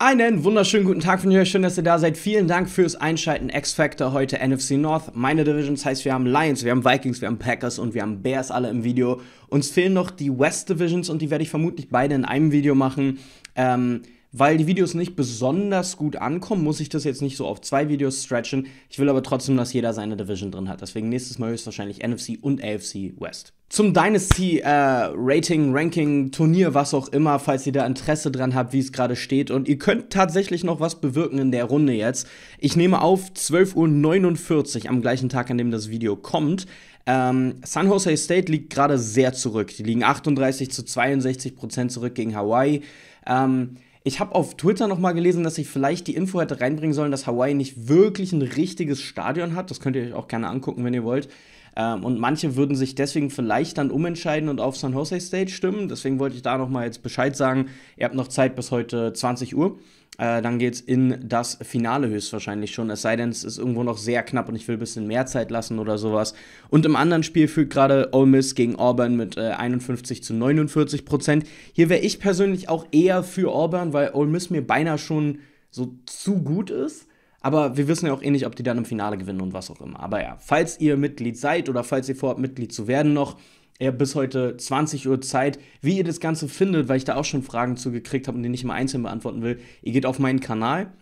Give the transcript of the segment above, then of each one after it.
Einen wunderschönen guten Tag von euch, schön, dass ihr da seid. Vielen Dank fürs Einschalten. X-Factor heute NFC North. Meine Divisions heißt, wir haben Lions, wir haben Vikings, wir haben Packers und wir haben Bears alle im Video. Uns fehlen noch die West Divisions und die werde ich vermutlich beide in einem Video machen. Ähm, weil die Videos nicht besonders gut ankommen, muss ich das jetzt nicht so auf zwei Videos stretchen. Ich will aber trotzdem, dass jeder seine Division drin hat. Deswegen nächstes Mal höchstwahrscheinlich NFC und AFC West. Zum Dynasty äh, Rating, Ranking, Turnier, was auch immer, falls ihr da Interesse dran habt, wie es gerade steht. Und ihr könnt tatsächlich noch was bewirken in der Runde jetzt. Ich nehme auf 12.49 Uhr am gleichen Tag, an dem das Video kommt. Ähm, San Jose State liegt gerade sehr zurück. Die liegen 38 zu 62 Prozent zurück gegen Hawaii. Ähm, ich habe auf Twitter nochmal gelesen, dass ich vielleicht die Info hätte reinbringen sollen, dass Hawaii nicht wirklich ein richtiges Stadion hat. Das könnt ihr euch auch gerne angucken, wenn ihr wollt. Ähm, und manche würden sich deswegen vielleicht dann umentscheiden und auf San Jose State stimmen. Deswegen wollte ich da nochmal jetzt Bescheid sagen. Ihr habt noch Zeit bis heute 20 Uhr. Äh, dann es in das Finale höchstwahrscheinlich schon. Es sei denn, es ist irgendwo noch sehr knapp und ich will ein bisschen mehr Zeit lassen oder sowas. Und im anderen Spiel fühlt gerade Ole Miss gegen Auburn mit äh, 51 zu 49 Prozent. Hier wäre ich persönlich auch eher für Auburn, weil Ole Miss mir beinahe schon so zu gut ist. Aber wir wissen ja auch eh nicht, ob die dann im Finale gewinnen und was auch immer. Aber ja, falls ihr Mitglied seid oder falls ihr vorhabt, Mitglied zu werden noch, ja, bis heute 20 Uhr Zeit, wie ihr das Ganze findet, weil ich da auch schon Fragen zugekriegt habe und die nicht mal einzeln beantworten will. Ihr geht auf meinen Kanal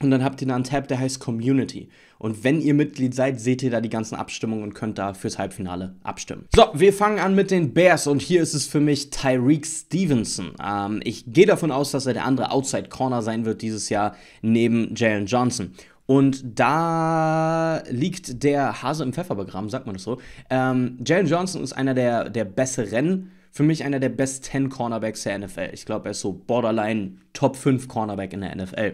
und dann habt ihr da einen Tab, der heißt Community. Und wenn ihr Mitglied seid, seht ihr da die ganzen Abstimmungen und könnt da fürs Halbfinale abstimmen. So, wir fangen an mit den Bears und hier ist es für mich Tyreek Stevenson. Ähm, ich gehe davon aus, dass er der andere Outside Corner sein wird dieses Jahr neben Jalen Johnson. Und da liegt der Hase im Pfeffer begraben, sagt man das so. Ähm, Jalen Johnson ist einer der, der besseren, für mich einer der Best 10 Cornerbacks der NFL. Ich glaube, er ist so borderline Top 5 Cornerback in der NFL.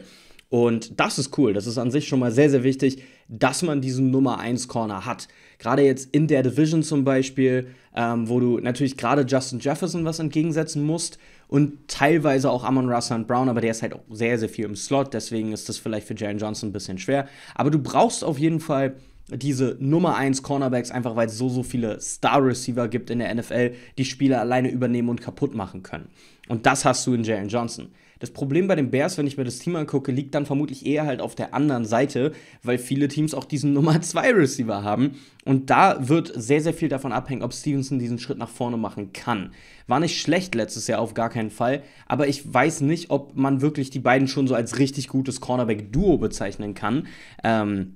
Und das ist cool. Das ist an sich schon mal sehr, sehr wichtig, dass man diesen Nummer 1 Corner hat. Gerade jetzt in der Division zum Beispiel, ähm, wo du natürlich gerade Justin Jefferson was entgegensetzen musst und teilweise auch Amon Russell Brown, aber der ist halt auch sehr, sehr viel im Slot, deswegen ist das vielleicht für Jalen Johnson ein bisschen schwer. Aber du brauchst auf jeden Fall diese Nummer 1 Cornerbacks, einfach weil es so, so viele Star-Receiver gibt in der NFL, die Spieler alleine übernehmen und kaputt machen können. Und das hast du in Jalen Johnson. Das Problem bei den Bears, wenn ich mir das Team angucke, liegt dann vermutlich eher halt auf der anderen Seite, weil viele Teams auch diesen Nummer 2 Receiver haben. Und da wird sehr, sehr viel davon abhängen, ob Stevenson diesen Schritt nach vorne machen kann. War nicht schlecht letztes Jahr auf gar keinen Fall, aber ich weiß nicht, ob man wirklich die beiden schon so als richtig gutes Cornerback-Duo bezeichnen kann. Ähm,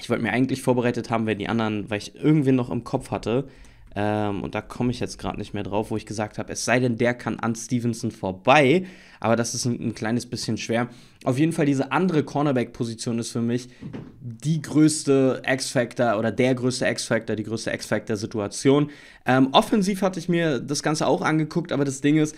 ich wollte mir eigentlich vorbereitet haben, wer die anderen, weil ich irgendwen noch im Kopf hatte. Ähm, und da komme ich jetzt gerade nicht mehr drauf, wo ich gesagt habe, es sei denn, der kann an Stevenson vorbei. Aber das ist ein, ein kleines bisschen schwer. Auf jeden Fall, diese andere Cornerback-Position ist für mich die größte X-Factor oder der größte X-Factor, die größte X-Factor-Situation. Ähm, offensiv hatte ich mir das Ganze auch angeguckt, aber das Ding ist,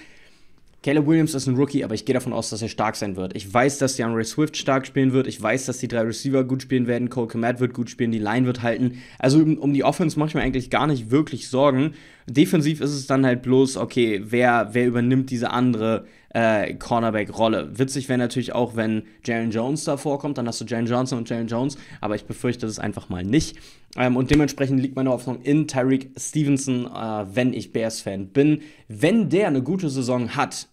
Caleb Williams ist ein Rookie, aber ich gehe davon aus, dass er stark sein wird. Ich weiß, dass DeAndre Swift stark spielen wird. Ich weiß, dass die drei Receiver gut spielen werden. Cole Komet wird gut spielen. Die Line wird halten. Also um, die Offense mache ich mir eigentlich gar nicht wirklich Sorgen. Defensiv ist es dann halt bloß, okay, wer, wer übernimmt diese andere äh, Cornerback-Rolle. Witzig wäre natürlich auch, wenn Jalen Jones da vorkommt, dann hast du Jalen Johnson und Jalen Jones, aber ich befürchte das einfach mal nicht. Ähm, und dementsprechend liegt meine Hoffnung in Tyreek Stevenson, äh, wenn ich Bears-Fan bin. Wenn der eine gute Saison hat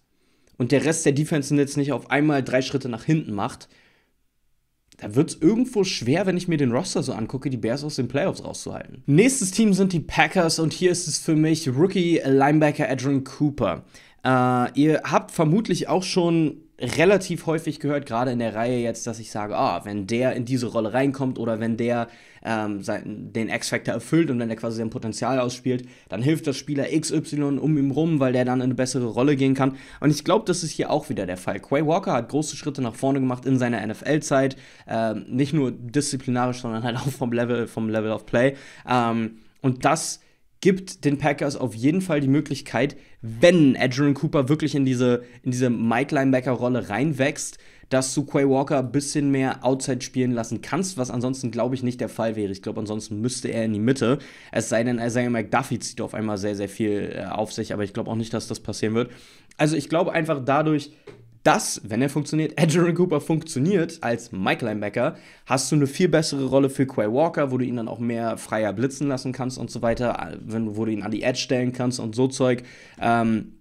und der Rest der Defense jetzt nicht auf einmal drei Schritte nach hinten macht, da wird es irgendwo schwer, wenn ich mir den Roster so angucke, die Bears aus den Playoffs rauszuhalten. Nächstes Team sind die Packers und hier ist es für mich Rookie Linebacker Adrian Cooper. Äh, ihr habt vermutlich auch schon relativ häufig gehört, gerade in der Reihe jetzt, dass ich sage, ah, wenn der in diese Rolle reinkommt oder wenn der ähm, seinen, den X-Factor erfüllt und wenn der quasi sein Potenzial ausspielt, dann hilft das Spieler XY um ihm rum, weil der dann in eine bessere Rolle gehen kann. Und ich glaube, das ist hier auch wieder der Fall. Quay Walker hat große Schritte nach vorne gemacht in seiner NFL-Zeit, ähm, nicht nur disziplinarisch, sondern halt auch vom Level, vom Level of Play. Ähm, und das ist gibt den Packers auf jeden Fall die Möglichkeit, wenn Adrian Cooper wirklich in diese, in diese Mike-Linebacker-Rolle reinwächst, dass du Quay Walker ein bisschen mehr Outside spielen lassen kannst, was ansonsten, glaube ich, nicht der Fall wäre. Ich glaube, ansonsten müsste er in die Mitte. Es sei denn, Isaiah McDuffie zieht auf einmal sehr, sehr viel äh, auf sich, aber ich glaube auch nicht, dass das passieren wird. Also ich glaube einfach dadurch, dass, wenn er funktioniert, Edgerin Cooper funktioniert als Mike Linebacker, hast du eine viel bessere Rolle für Quay Walker, wo du ihn dann auch mehr freier blitzen lassen kannst und so weiter, wenn, wo du ihn an die Edge stellen kannst und so Zeug. Ähm,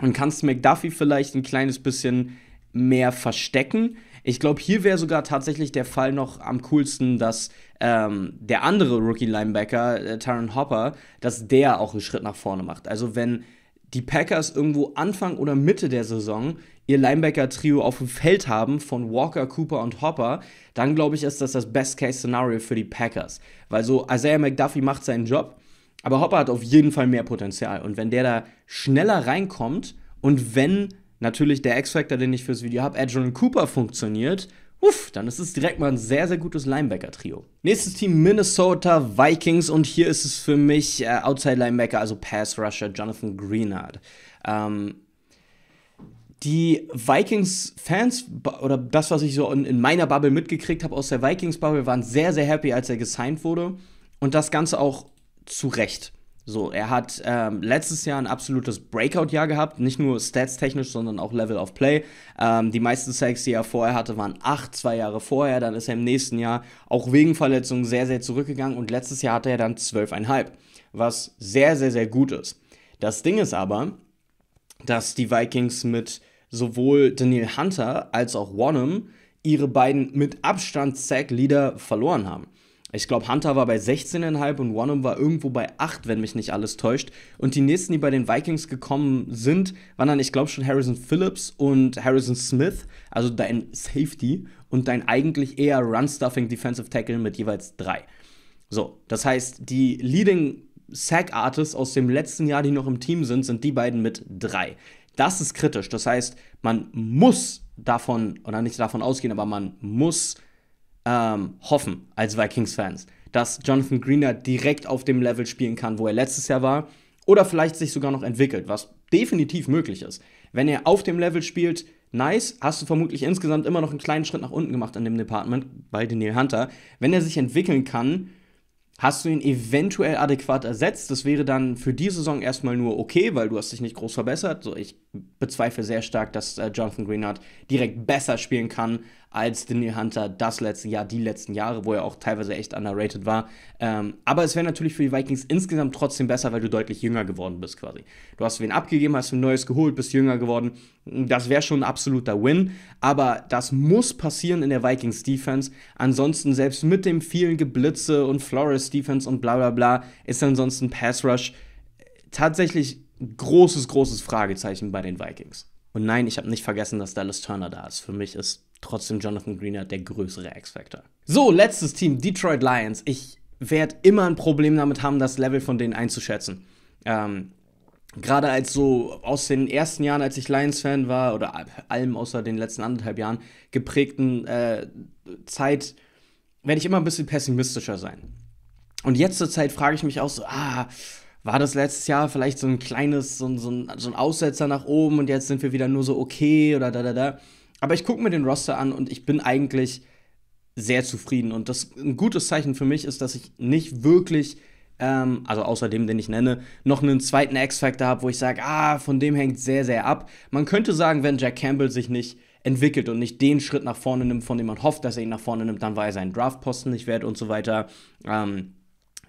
und kannst McDuffie vielleicht ein kleines bisschen mehr verstecken. Ich glaube, hier wäre sogar tatsächlich der Fall noch am coolsten, dass ähm, der andere Rookie-Linebacker, äh, Taron Hopper, dass der auch einen Schritt nach vorne macht. Also wenn die Packers irgendwo Anfang oder Mitte der Saison ihr Linebacker-Trio auf dem Feld haben von Walker, Cooper und Hopper, dann glaube ich, ist das das Best-Case-Szenario für die Packers. Weil so Isaiah McDuffie macht seinen Job, aber Hopper hat auf jeden Fall mehr Potenzial. Und wenn der da schneller reinkommt und wenn natürlich der X-Factor, den ich fürs Video habe, Adrian Cooper funktioniert Uff, dann ist es direkt mal ein sehr, sehr gutes Linebacker-Trio. Nächstes Team Minnesota Vikings und hier ist es für mich äh, Outside-Linebacker, also Pass-Rusher Jonathan Greenard. Ähm, die Vikings-Fans oder das, was ich so in, in meiner Bubble mitgekriegt habe aus der Vikings-Bubble, waren sehr, sehr happy, als er gesigned wurde. Und das Ganze auch zu Recht. So, er hat ähm, letztes Jahr ein absolutes Breakout-Jahr gehabt, nicht nur stats-technisch, sondern auch Level of Play. Ähm, die meisten Sacks, die er vorher hatte, waren acht, zwei Jahre vorher. Dann ist er im nächsten Jahr auch wegen Verletzungen sehr, sehr zurückgegangen und letztes Jahr hatte er dann zwölfeinhalb, was sehr, sehr, sehr gut ist. Das Ding ist aber, dass die Vikings mit sowohl Daniel Hunter als auch Wanham ihre beiden mit Abstand Sack-Leader verloren haben. Ich glaube, Hunter war bei 16,5 und Wanham war irgendwo bei 8, wenn mich nicht alles täuscht. Und die nächsten, die bei den Vikings gekommen sind, waren dann, ich glaube, schon Harrison Phillips und Harrison Smith, also dein Safety und dein eigentlich eher Run-Stuffing Defensive Tackle mit jeweils 3. So, das heißt, die Leading Sack Artists aus dem letzten Jahr, die noch im Team sind, sind die beiden mit 3. Das ist kritisch. Das heißt, man muss davon, oder nicht davon ausgehen, aber man muss ähm, hoffen als Vikings-Fans, dass Jonathan Greener direkt auf dem Level spielen kann, wo er letztes Jahr war, oder vielleicht sich sogar noch entwickelt, was definitiv möglich ist. Wenn er auf dem Level spielt, nice, hast du vermutlich insgesamt immer noch einen kleinen Schritt nach unten gemacht in dem Department bei Daniel Hunter. Wenn er sich entwickeln kann, hast du ihn eventuell adäquat ersetzt. Das wäre dann für die Saison erstmal nur okay, weil du hast dich nicht groß verbessert. So, ich bezweifle sehr stark, dass äh, Jonathan Greenard direkt besser spielen kann als Daniel Hunter das letzte Jahr, die letzten Jahre, wo er auch teilweise echt underrated war. Ähm, aber es wäre natürlich für die Vikings insgesamt trotzdem besser, weil du deutlich jünger geworden bist quasi. Du hast wen abgegeben, hast ein neues geholt, bist jünger geworden. Das wäre schon ein absoluter Win, aber das muss passieren in der Vikings Defense. Ansonsten, selbst mit dem vielen Geblitze und Flores Defense und bla bla bla, ist ansonsten Pass Rush tatsächlich großes, großes Fragezeichen bei den Vikings. Und nein, ich habe nicht vergessen, dass Dallas Turner da ist. Für mich ist trotzdem Jonathan Greener der größere X-Factor. So, letztes Team, Detroit Lions. Ich werde immer ein Problem damit haben, das Level von denen einzuschätzen. Ähm, Gerade als so aus den ersten Jahren, als ich Lions-Fan war, oder allem außer den letzten anderthalb Jahren geprägten äh, Zeit, werde ich immer ein bisschen pessimistischer sein. Und jetzt zur Zeit frage ich mich auch so, ah, war das letztes Jahr vielleicht so ein kleines, so, so, ein, so ein Aussetzer nach oben und jetzt sind wir wieder nur so okay oder da, da, da. Aber ich gucke mir den Roster an und ich bin eigentlich sehr zufrieden. Und das ein gutes Zeichen für mich ist, dass ich nicht wirklich, ähm, also außer dem, den ich nenne, noch einen zweiten X-Factor habe, wo ich sage, ah, von dem hängt sehr, sehr ab. Man könnte sagen, wenn Jack Campbell sich nicht entwickelt und nicht den Schritt nach vorne nimmt, von dem man hofft, dass er ihn nach vorne nimmt, dann war er seinen Draftposten nicht wert und so weiter. Ähm,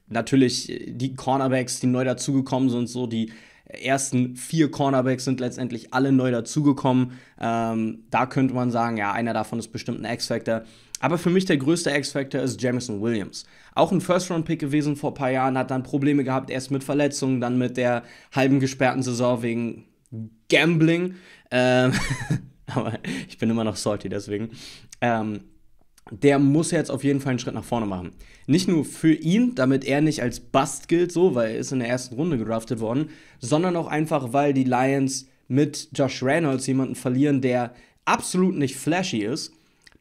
natürlich äh, die Cornerbacks, die neu dazugekommen sind, so die ersten vier Cornerbacks sind letztendlich alle neu dazugekommen. Ähm, da könnte man sagen, ja, einer davon ist bestimmt ein X-Factor. Aber für mich der größte X-Factor ist Jamison Williams. Auch ein First-Round-Pick gewesen vor ein paar Jahren, hat dann Probleme gehabt, erst mit Verletzungen, dann mit der halben gesperrten Saison wegen Gambling. Ähm, aber ich bin immer noch salty deswegen. Ähm, der muss jetzt auf jeden Fall einen Schritt nach vorne machen. Nicht nur für ihn, damit er nicht als Bust gilt, so, weil er ist in der ersten Runde gedraftet worden, sondern auch einfach, weil die Lions mit Josh Reynolds jemanden verlieren, der absolut nicht flashy ist,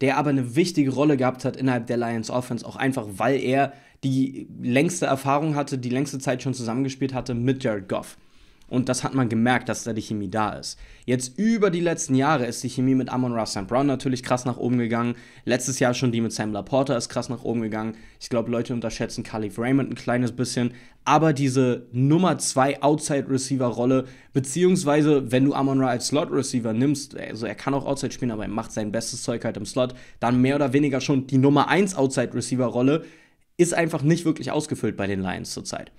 der aber eine wichtige Rolle gehabt hat innerhalb der Lions Offense, auch einfach, weil er die längste Erfahrung hatte, die längste Zeit schon zusammengespielt hatte mit Jared Goff. Und das hat man gemerkt, dass da die Chemie da ist. Jetzt über die letzten Jahre ist die Chemie mit Amon Ross St. Brown natürlich krass nach oben gegangen. Letztes Jahr schon die mit Sam Laporta ist krass nach oben gegangen. Ich glaube, Leute unterschätzen Calif Raymond ein kleines bisschen. Aber diese Nummer 2 Outside-Receiver-Rolle, beziehungsweise wenn du Amon Ra als Slot-Receiver nimmst, also er kann auch Outside spielen, aber er macht sein bestes Zeug halt im Slot, dann mehr oder weniger schon die Nummer 1 Outside-Receiver-Rolle, ist einfach nicht wirklich ausgefüllt bei den Lions zurzeit.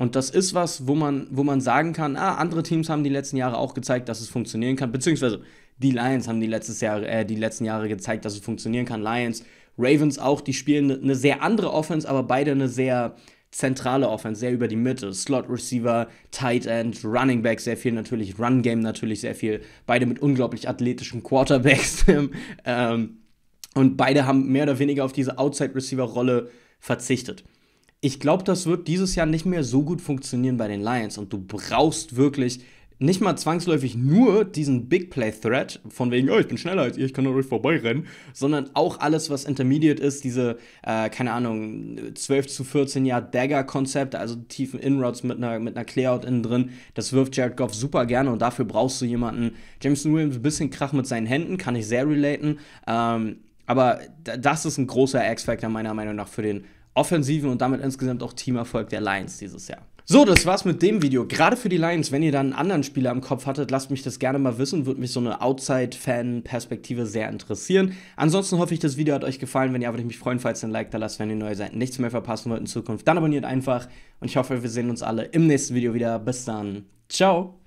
Und das ist was, wo man, wo man sagen kann, ah, andere Teams haben die letzten Jahre auch gezeigt, dass es funktionieren kann, beziehungsweise die Lions haben die, letztes Jahr, äh, die letzten Jahre gezeigt, dass es funktionieren kann. Lions, Ravens auch, die spielen eine ne sehr andere Offense, aber beide eine sehr zentrale Offense, sehr über die Mitte. Slot Receiver, Tight End, Running Back sehr viel natürlich, Run Game natürlich sehr viel. Beide mit unglaublich athletischen Quarterbacks. ähm, und beide haben mehr oder weniger auf diese Outside Receiver Rolle verzichtet ich glaube, das wird dieses Jahr nicht mehr so gut funktionieren bei den Lions. Und du brauchst wirklich nicht mal zwangsläufig nur diesen Big Play Threat, von wegen, oh, ich bin schneller als ihr, ich kann an euch vorbeirennen, sondern auch alles, was Intermediate ist, diese, äh, keine Ahnung, 12 zu 14 Jahr Dagger-Konzept, also tiefen Inroads mit einer, mit einer Clearout innen drin, das wirft Jared Goff super gerne und dafür brauchst du jemanden. Jameson Williams, ein bisschen Krach mit seinen Händen, kann ich sehr relaten, ähm, aber das ist ein großer X-Factor meiner Meinung nach für den Offensiven und damit insgesamt auch Teamerfolg der Lions dieses Jahr. So, das war's mit dem Video. Gerade für die Lions, wenn ihr dann einen anderen Spieler im Kopf hattet, lasst mich das gerne mal wissen. Würde mich so eine Outside-Fan-Perspektive sehr interessieren. Ansonsten hoffe ich, das Video hat euch gefallen. Wenn ja, würde ich mich freuen, falls ihr ein Like da lasst, wenn ihr neu seid. Nichts mehr verpassen wollt in Zukunft. Dann abonniert einfach. Und ich hoffe, wir sehen uns alle im nächsten Video wieder. Bis dann. Ciao.